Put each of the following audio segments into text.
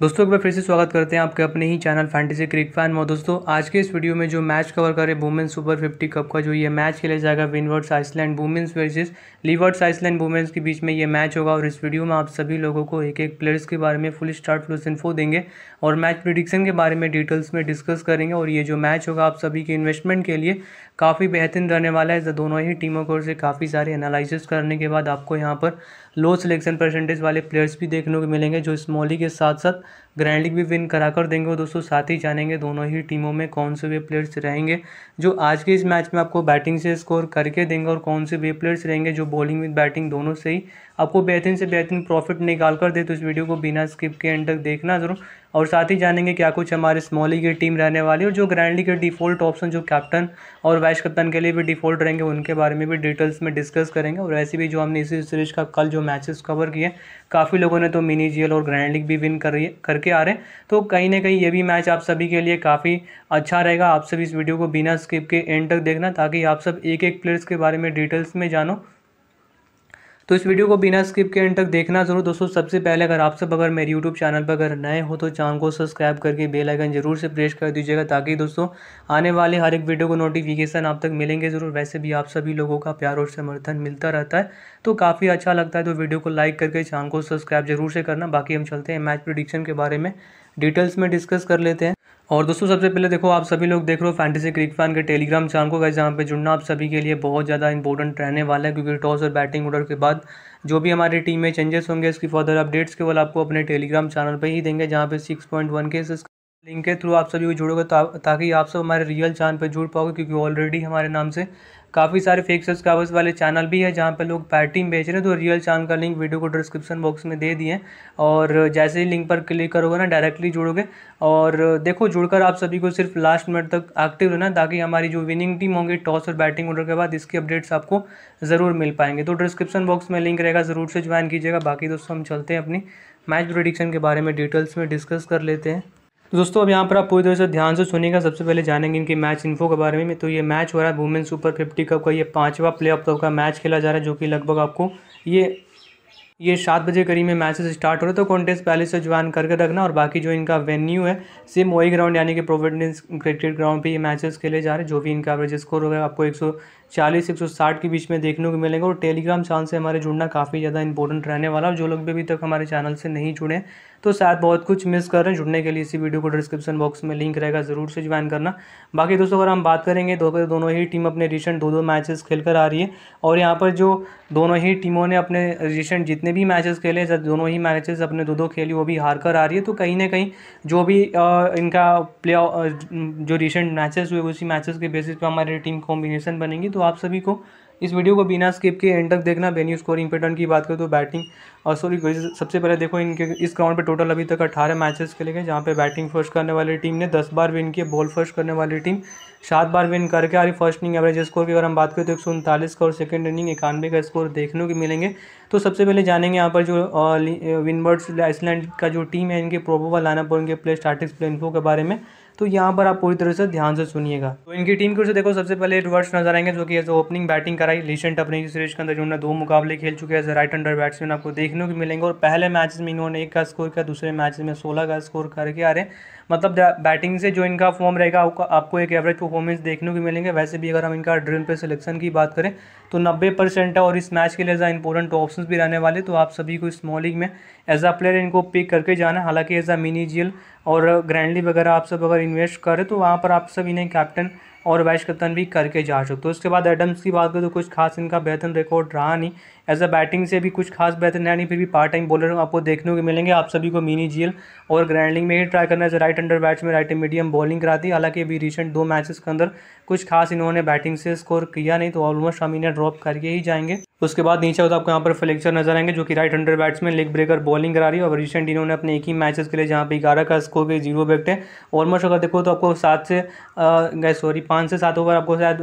दोस्तों एक बार फिर से स्वागत करते हैं आपके अपने ही चैनल फैंटेसी क्रिक फैन में दोस्तों आज के इस वीडियो में जो मैच कवर करें वुमेन्स सुपर फिफ्टी कप का जो ये मैच खेला जाएगा Windward Islands women's versus Leewards Islands women's के बीच में ये मैच होगा और इस वीडियो में आप सभी लोगों को एक एक प्लेयर्स के बारे में फुल स्टार्ट प्लस इन्फो देंगे और मैच प्रिडिक्शन के बारे में डिटेल्स में डिस्कस करेंगे और ये जो मैच होगा आप सभी के इन्वेस्टमेंट के लिए काफ़ी बेहतरीन रहने वाला है दोनों ही टीमों को से काफ़ी सारे एनालिसिस करने के बाद आपको यहाँ पर लो सिलेक्शन परसेंटेज वाले प्लेयर्स भी देखने को मिलेंगे जो स्मॉली के साथ साथ ग्रैंड लीग भी विन करा कर देंगे और दोस्तों साथ ही जानेंगे दोनों ही टीमों में कौन से वे प्लेयर्स रहेंगे जो आज के इस मैच में आपको बैटिंग से स्कोर करके देंगे और कौन से वे प्लेयर्स रहेंगे जो बॉलिंग विद बैटिंग दोनों से ही आपको बेहतरीन से बेहतरीन प्रॉफिट निकाल कर दे तो इस वीडियो को बिना स्किप के एंड तक देखना जरूर और साथ ही जानेंगे क्या कुछ हमारे स्मॉली की टीम रहने वाली और जो ग्रैंड लीग के डिफॉल्ट ऑप्शन जो कैप्टन और वाइस कप्तान के लिए भी डिफॉल्ट रहेंगे उनके बारे में भी डिटेल्स में डिस्कस करेंगे और वैसे भी जो हमने इसी सीरीज का कल जो मैचेस कवर किए काफ़ी लोगों ने तो मिनी जी और ग्रैंड लीग भी विन कर कर करके आ रहे हैं तो कहीं ना कहीं ये भी मैच आप सभी के लिए काफ़ी अच्छा रहेगा आप सभी इस वीडियो को बिना स्किप के एंड तक देखना ताकि आप सब एक एक प्लेयर्स के बारे में डिटेल्स में जानो तो इस वीडियो को बिना स्किप के एंड तक देखना जरूर दोस्तों सबसे पहले अगर आप सब अगर मेरे यूट्यूब चैनल पर अगर नए हो तो चैनल को सब्सक्राइब करके बेल आइकन जरूर से प्रेस कर दीजिएगा ताकि दोस्तों आने वाले हर एक वीडियो को नोटिफिकेशन आप तक मिलेंगे ज़रूर वैसे भी आप सभी लोगों का प्यार और समर्थन मिलता रहता है तो काफ़ी अच्छा लगता है तो वीडियो को लाइक करके चैनल को सब्सक्राइब जरूर से करना बाकी हम चलते हैं मैच प्रोडिक्शन के बारे में डिटेल्स में डिस्कस कर लेते हैं और दोस्तों सबसे पहले देखो आप सभी लोग देख रहे हो फैंटेसी क्रिक फैन के टेलीग्राम चैनल को गाइज यहाँ पे जुड़ना आप सभी के लिए बहुत ज़्यादा इंपॉर्टेंट रहने वाला है क्योंकि टॉस और बैटिंग ऑर्डर के बाद जो भी हमारी टीम में चेंजेस होंगे इसकी फर्दर अपडेट्स केवल आपको अपने टेलीग्राम चैनल पर ही देंगे जहाँ पे सिक्स पॉइंट वन के लिंक के थ्रू आप सभी को जुड़ोगे ताकि आप सब हमारे रियल चैनल पर जुड़ पाओगे क्योंकि ऑलरेडी हमारे नाम से काफ़ी सारे फेक सब्सक्राइबर्स वाले चैनल भी है जहाँ पर लोग पैटिंग बेच रहे हैं तो रियल चैनल का लिंक वीडियो को डिस्क्रिप्शन बॉक्स में दे दिए और जैसे ही लिंक पर क्लिक करोगे ना डायरेक्टली जुड़ोगे और देखो जुड़कर आप सभी को सिर्फ लास्ट मिनट तक एक्टिव रहना ताकि हमारी जो विनिंग टीम होंगी टॉस और बैटिंग ऑर्डर के बाद इसकी अपडेट्स आपको ज़रूर मिल पाएंगे तो डिस्क्रिप्शन बॉक्स में लिंक रहेगा ज़रूर से ज्वाइन कीजिएगा बाकी दोस्तों हम चलते हैं अपनी मैच प्रोडिक्शन के बारे में डिटेल्स में डिस्कस कर लेते हैं तो दोस्तों अब यहाँ पर आप पूरी तरह से ध्यान से सुनिएगा सबसे पहले जानेंगे इनके मैच इन्फो के बारे में तो ये मैच हो रहा है वुमेन सुपर फिफ्टी कप का ये पाँचवा प्ले ऑफ कप तो का मैच खेला जा रहा है जो कि लगभग आपको ये ये सात बजे करीब में मैचेस स्टार्ट हो रहे तो कॉन्टेस्ट पहले से ज्वाइन करके रखना और बाकी जो इनका वेन्यू है सेम वही ग्राउंड यानी कि प्रोविडेंस क्रिकेट ग्राउंड पे ये मैचेस खेले जा रहे हैं जो भी इनका एवरेज स्कोर होगा आपको एक सौ चालीस एक सौ साठ के बीच में देखने को मिलेंगे और टेलीग्राम चैनल से हमारे जुड़ना काफ़ी ज़्यादा इंपॉर्टेंट रहने वाला और जो लोग भी अभी तक हमारे चैनल से नहीं जुड़े तो शायद बहुत कुछ मिस कर रहे हैं जुड़ने के लिए इसी वीडियो को डिस्क्रिप्शन बॉक्स में लिंक रहेगा ज़रूर से ज्वाइन करना बाकी दोस्तों अगर हम बात करेंगे तो दो, दोनों ही टीम अपने रिसेंट दो दो मैचेस खेल कर आ रही है और यहाँ पर जो दोनों ही टीमों ने अपने रिसेंट जितने भी मैचेस खेले दोनों ही मैचेस अपने दो दो खेली वो भी हार कर आ रही है तो कहीं ना कहीं जो भी इनका प्ले जो रिसेंट मैचेस हुए उसी मैचेस के बेसिस पर हमारी टीम कॉम्बिनेशन बनेंगी तो तो आप सभी को इस वीडियो को बिना स्किप के एंड तक देखना वेन्यू स्कोरिंग पैटर्न की बात करें तो बैटिंग और सॉरी सबसे पहले देखो इनके इस ग्राउंड पे टोटल अभी तक अठारह मैचेस खेले गए जहाँ पे बैटिंग फर्स्ट करने वाली टीम ने दस बार विन किए बॉल फर्स्ट करने वाली टीम सात बार विन करके आ रही फर्स्ट इनिंग एवरेज स्कोर की अगर हम बात करें तो एक का और सेकेंड इनिंग इक्यानवे का स्कोर देखने को मिलेंगे तो सबसे पहले जानेंगे यहाँ पर जो विनबर्ड्स आइसलैंड का जो टीम है इनके प्रोबोवल लाना पर उनके प्ले स्टार्टिक्स प्ले के बारे में तो यहाँ पर आप पूरी तरह से ध्यान से सुनिएगा तो इनकी टीम की ओर से देखो सबसे पहले एडवर्ड्स नजर आएंगे जो कि एज ओपनिंग बैटिंग कराई रिसेंट अपनी सीरीज के अंदर इन्होंने दो मुकाबले खेल चुके हैं एज राइट अंडर बैट्समैन आपको देखने को मिलेंगे और पहले मैच में इन्होंने एक का स्कोर किया दूसरे मैच में सोलह का स्कोर करके आ रहे हैं मतलब बैटिंग से जो इनका फॉर्म रहेगा आपको एक एवरेज परफॉर्मेंस देखने को मिलेंगे वैसे भी अगर हम इनका ड्रिल पे सिलेक्शन की बात करें तो 90 परसेंट है और इस मैच के लिए ज़्यादा इंपॉर्टेंट ऑप्शन भी रहने वाले तो आप सभी को स्मॉल लीग में एज अ प्लेयर इनको पिक करके जाना हालांकि एज अ मिनी जियल और ग्रैंडली वगैरह आप सब अगर इन्वेस्ट करें तो वहाँ पर आप सब इन्हें कैप्टन और वाइस कप्तान भी करके जा सकते हो उसके बाद एडम्स की बात करें तो कुछ खास इनका बेहतर रिकॉर्ड रहा नहीं एज अ बैटिंग से भी कुछ खास बेहतर नहीं फिर भी पार्ट टाइम बॉलर आपको देखने को मिलेंगे आप सभी को मिनी जीएल और ग्रैंडिंग में ही ट्राई करना है right hander batsman right medium bowling कराती हालांकि अभी रिसेंट दो मैचेस के अंदर कुछ खास इन्होंने बैटिंग से स्कोर किया नहीं तो ऑलमोस्ट हम इन्हें ड्रॉप करके ही जाएंगे उसके बाद नीचे होता है आपको यहाँ पर फ्लेक्चर नजर आएंगे जो कि right hander batsman leg breaker bowling करा रही है और रिसेंट इन्होंने अपने एक ही मैचेस के लिए जहाँ पे ग्यारह का स्कोर के जीरो बैक्ट है ऑलमोस्ट अगर देखो तो आपको सात से गए सॉरी पाँच से सात ओवर आपको शायद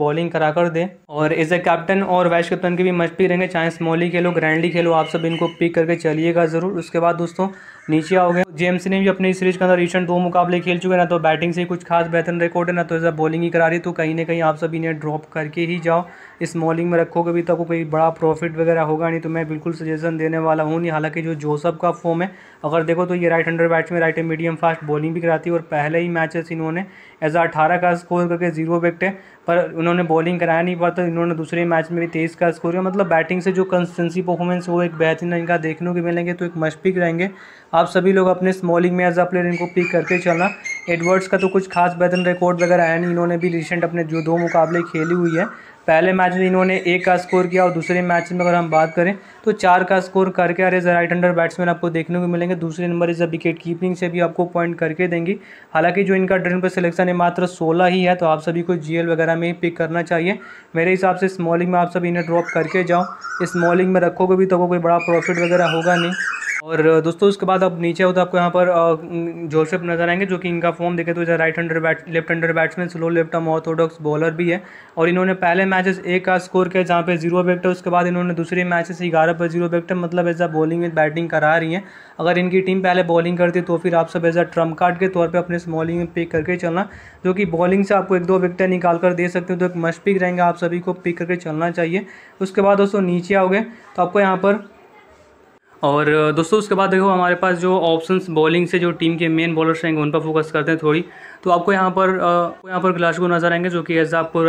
बॉलिंग करा कर दे और एज ए कैप्टन और वाइस कैप्टन के भी मच भी रहेंगे चाहे स्मॉली खेलो ग्रैंडली खेलो आप सब इनको पिक करके चलिएगा ज़रूर उसके बाद दोस्तों नीचे आओगे जेम्स ने भी अपनी इस सीरीज के अंदर रिसेंट दो मुकाबले खेल चुके ना तो बैटिंग से कुछ खास बेहतर रिकॉर्ड है ना तो ऐसा बॉलिंग ही करा रही तो कहीं ना कहीं आप सभी इन्हें ड्रॉप करके ही जाओ इस बॉलिंग में रखोगे भी तो कोई बड़ा प्रॉफिट वगैरह होगा नहीं तो मैं बिल्कुल सजेशन देने वाला हूँ नहीं हालांकि जो जोसअप का फॉर्म है अगर देखो तो ये right hander batsman right medium fast bowling भी कराती है और पहले ही मैचेस इन्होंने एज अठारह का स्कोर करके जीरो है पर उन्होंने बॉलिंग कराया नहीं पाता तो इन्होंने दूसरे मैच में भी तेईस का स्कोर किया मतलब बैटिंग से जो कंसिस्टेंसी परफॉर्मेंस वो एक बेहतरीन इनका देखने को मिलेंगे तो एक मस्ट पिक रहेंगे आप सभी लोग अपने स्मॉलिंग में एज अ प्लेयर इनको पिक करके चलना एडवर्ड्स का तो कुछ खास बेहतरीन रिकॉर्ड वगैरह आया नहीं इन्होंने भी रिसेंट अपने जो दो मुकाबले खेली हुई है पहले मैच में इन्होंने एक का स्कोर किया और दूसरे मैच में अगर हम बात करें तो चार का स्कोर करके अरे राइट अंडर बैट्समैन आपको देखने को मिलेंगे दूसरे नंबर इस विकेट कीपिंग से भी आपको पॉइंट करके देंगी हालांकि जो इनका ड्रेन पर सिलेक्शन है मात्र सोलह ही है तो आप सभी को जी वगैरह में ही पिक करना चाहिए मेरे हिसाब से स्मॉलिंग में आप सभी इन्हें ड्रॉप करके जाओ इस्मॉलिंग में रखोगे भी तो कोई बड़ा प्रॉफिट वगैरह होगा नहीं और दोस्तों उसके बाद अब नीचे हो तो आपको यहाँ पर जोसेफ नजर आएंगे जो कि इनका फॉर्म देखे तो right hander bat left hander batsman slow left arm orthodox bowler भी है और इन्होंने पहले मैचेस एक का स्कोर किया जहाँ पे जीरो बैक्ट है उसके बाद इन्होंने दूसरे मैचेस ग्यारह पर जीरो बैक्ट मतलब ऐसा बॉलिंग एंड बैटिंग करा रही है अगर इनकी टीम पहले बॉलिंग करती तो फिर आप सब ऐसा ट्रम्प कार्ड के तौर पर अपने स्मॉलिंग में पिक करके चलना जो कि बॉलिंग से आपको एक दो विकटें निकाल कर दे सकते हो तो एक मस्ट पिक रहेंगे आप सभी को पिक करके चलना चाहिए उसके बाद दोस्तों नीचे आओगे तो आपको यहाँ पर और दोस्तों उसके बाद देखो हमारे पास जो ऑप्शंस बॉलिंग से जो टीम के मेन बॉलर्स रहेंगे उन पर फोकस करते हैं थोड़ी तो आपको यहाँ पर आपको यहाँ पर ग्लासगो नजर आएंगे जो कि एज आपको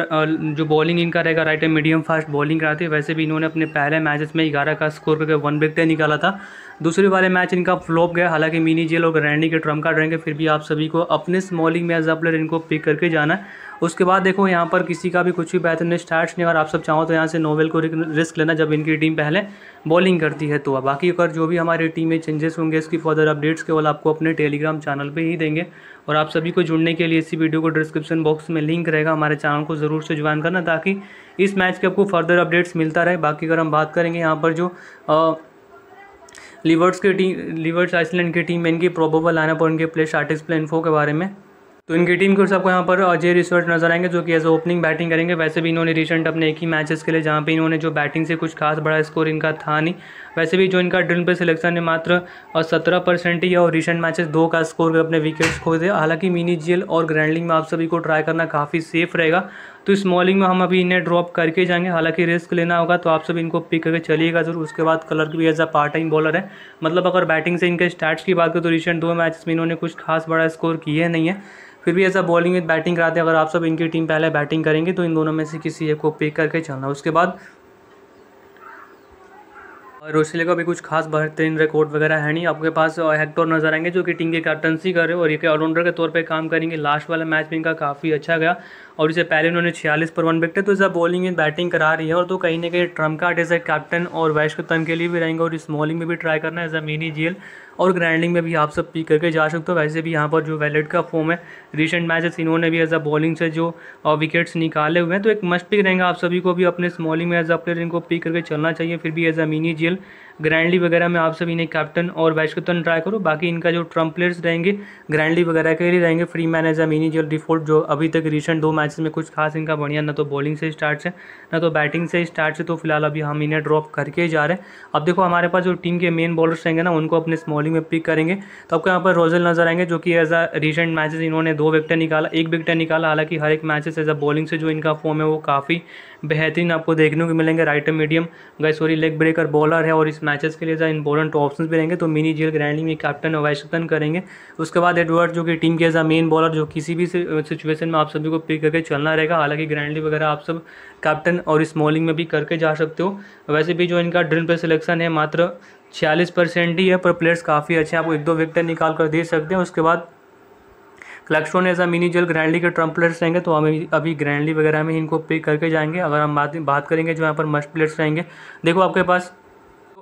जो बॉलिंग इनका रहेगा right and medium fast bowling कराती है वैसे भी इन्होंने अपने पहले मैचेस में ग्यारह का स्कोर करके वन विकटे निकाला था दूसरे वाले मैच इनका फ्लॉप गया हालांकि मिनी जेल और रैंडी के ट्रम कार्ड रहेंगे फिर भी आप सभी को अपने स्मॉलिंग में एज अ प्लेयर इनको पिक करके जाना है उसके बाद देखो यहाँ पर किसी का भी कुछ भी नहीं स्टार्ट नहीं और आप सब चाहो तो यहाँ से नोवेल को रिस्क लेना जब इनकी टीम पहले बॉलिंग करती है तो बाकी अगर जो भी हमारी टीम में चेंजेस होंगे इसकी फर्दर अपडेट्स केवल आपको अपने टेलीग्राम चैनल पर ही देंगे और आप सभी को जुड़ने के लिए इसी वीडियो को डिस्क्रिप्शन बॉक्स में लिंक रहेगा हमारे चैनल को ज़रूर से ज्वाइन करना ताकि इस मैच के आपको फर्दर अपडेट्स मिलता रहे बाकी अगर हम बात करेंगे यहाँ पर जो लिवर्ट्स के की टीम लिवर्स आइसलैंड की टीम में इनकी प्रोबेबल लाइनअप और इनके प्ले आर्टिस्ट प्ले इन्फो के बारे में तो इनकी टीम की ओर से आपको यहाँ पर अजय रिसर्ट नजर आएंगे जो कि एज ओपनिंग बैटिंग करेंगे वैसे भी इन्होंने रिसेंट अपने एक ही मैचेस के लिए जहाँ पे इन्होंने जो बैटिंग से कुछ खास बड़ा स्कोर इनका था नहीं वैसे भी जो इनका ड्रिल पे सिलेक्शन है मात्र सत्रह परसेंट ही और रिसेंट मैचेस दो का स्कोर अपने विकेट्स खोए थे हालांकि मिनी जेल और ग्रैंडलिंग में आप सभी को ट्राई करना काफ़ी सेफ रहेगा तो स्मॉलिंग में हम अभी इन्हें ड्रॉप करके जाएंगे हालांकि रिस्क लेना होगा तो आप सब इनको पिक करके चलिएगा जरूर उसके बाद कलर भी as a part time bowler है मतलब अगर बैटिंग से इनके स्टार्ट की बात करें तो रिसेंट दो मैच में इन्होंने कुछ खास बड़ा स्कोर किया नहीं है फिर भी ऐसा बॉलिंग विद बैटिंग कराते हैं अगर आप सब इनकी टीम पहले बैटिंग करेंगे तो इन दोनों में से किसी एक को पिक करके चलना उसके बाद और रोसेले का भी कुछ खास बेहतरीन रिकॉर्ड वगैरह है नहीं आपके पास हेक्टर नजर आएंगे जो कि टीम के कैप्टनसी कर रहे हो और ये ऑलराउंडर के तौर पे काम करेंगे लास्ट वाला मैच भी इनका काफ़ी अच्छा गया और इससे पहले उन्होंने छियालीस पर वन विकेट तो इस बॉलिंग में बैटिंग करा रही है और तो कहीं ना कहीं ट्रम्प का एज ए कैप्टन और वैश तन के लिए भी रहेंगे और स्मॉलिंग में भी ट्राई करना है एज ए मिनी जेल और ग्राइंडिंग में भी आप सब पी करके जा सकते हो वैसे भी यहाँ पर जो वैलेट का फॉर्म है रिसेंट मैचेस इन्होंने भी एज अ बॉलिंग से जो विकेट्स निकाले हुए हैं तो एक मस्ट पिक रहेंगे आप सभी को भी अपने स्मॉलिंग में एज अ प्लेयर इनको पी करके चलना चाहिए फिर भी as a mini GL grand league वगैरह में आप सभी ने कैप्टन और वैश कैप्टन ट्राई करो बाकी इनका जो ट्रम्प प्लेयर्स रहेंगे ग्रैंडली वगैरह के लिए रहेंगे फ्री मैन एज अमीनी जो डिफॉल्ट जो अभी तक रिसेंट दो मैचेस में कुछ खास इनका बढ़िया ना तो बॉलिंग से स्टार्ट है ना तो बैटिंग से स्टार्ट है तो फिलहाल अभी हम इन्हें ड्रॉप करके जा रहे हैं अब देखो हमारे पास जो टीम के मेन बॉलर्स रहेंगे ना उनको अपने स्मॉलिंग में पिक करेंगे तो आपको यहाँ पर रोजल नजर आएंगे जो कि एज अ रिसेंट मैचेज इन्होंने दो विकटें निकाला एक विकटें निकाला हालांकि हर एक मैचेस एज अ बॉलिंग से जो इनका फॉर्म है वो काफ़ी बेहतरीन आपको देखने को मिलेंगे राइटर मीडियम गए सॉरी लेग ब्रेकर बॉलर है और इस मैचेस के लिए ज़्यादा इंपॉर्टेंट ऑप्शन भी रहेंगे तो मिनी जेल ग्रैंडिंग में कैप्टन और करेंगे उसके बाद एडवर्ड जो कि टीम के एज मेन बॉलर जो किसी भी सिचुएशन में आप सभी को पिक करके चलना रहेगा हालांकि ग्रैंडली वगैरह आप सब कैप्टन और स्मॉलिंग में भी करके जा सकते हो वैसे भी जो इनका ड्रिल पर सिलेक्शन है मात्र छियालीस परसेंट ही है पर प्लेयर्स काफ़ी अच्छे हैं आप एक दो विकेट निकाल कर दे सकते हैं उसके बाद Claxton as a mini GL grand league के ट्रम्प प्लेयर्स रहेंगे तो हमें अभी ग्रैंडली वगैरह में इनको पिक करके जाएंगे अगर हम बात बात करेंगे जो यहाँ पर मस्ट प्लेयर्स रहेंगे देखो आपके पास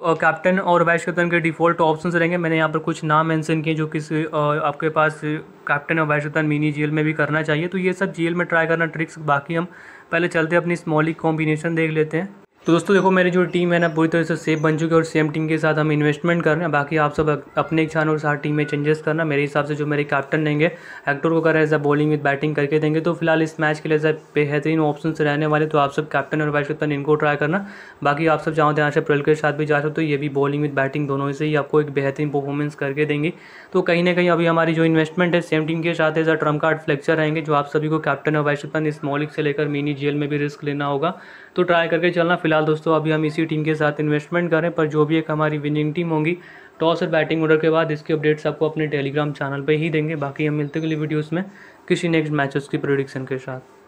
कैप्टन और वाइस कैप्टन के डिफ़ॉल्ट ऑप्शंस रहेंगे मैंने यहाँ पर कुछ नाम मेंशन किए जो किसी आपके पास कैप्टन और वाइस कैप्टन मिनी जेल में भी करना चाहिए तो ये सब जेल में ट्राई करना ट्रिक्स बाकी हम पहले चलते अपनी स्मॉली कॉम्बिनेशन देख लेते हैं तो दोस्तों देखो मेरी जो टीम है ना पूरी तरह से सेफ बन चुकी है और सेम टीम के साथ हम इन्वेस्टमेंट कर रहे हैं बाकी आप सब अपने इच्छा और साथ टीम में चेंजेस करना मेरे हिसाब से जो मेरे कैप्टन रहेंगे एक्टर को कर हैं अ बॉलिंग विद बैटिंग करके देंगे तो फिलहाल इस मैच के लिए जब बेहतरीन ऑप्शन रहने वाले तो आप सब कैप्टन और वाइस कैप्टन इनको ट्राई करना बाकी आप सब चाहो तो यहाँ से प्रल के साथ भी जा सकते हो ये भी बॉलिंग विद बैटिंग दोनों से ही आपको एक बेहतरीन परफॉर्मेंस करके देंगे तो कहीं ना कहीं अभी हमारी जो इन्वेस्टमेंट है सेम टीम के साथ है अ ट्रम्प कार्ड फ्लेक्चर रहेंगे जो आप सभी को कैप्टन और वाइस कैप्टन मॉलिक से लेकर मिनी जेल में भी रिस्क लेना होगा तो ट्राई करके चलना फिलहाल दोस्तों अभी हम इसी टीम के साथ इन्वेस्टमेंट करें पर जो भी एक हमारी विनिंग टीम होगी टॉस और बैटिंग ऑर्डर के बाद इसके अपडेट्स आपको अपने टेलीग्राम चैनल पर ही देंगे बाकी हम मिलते अगली वीडियोज़ में किसी नेक्स्ट मैचेस की प्रोडिक्शन के साथ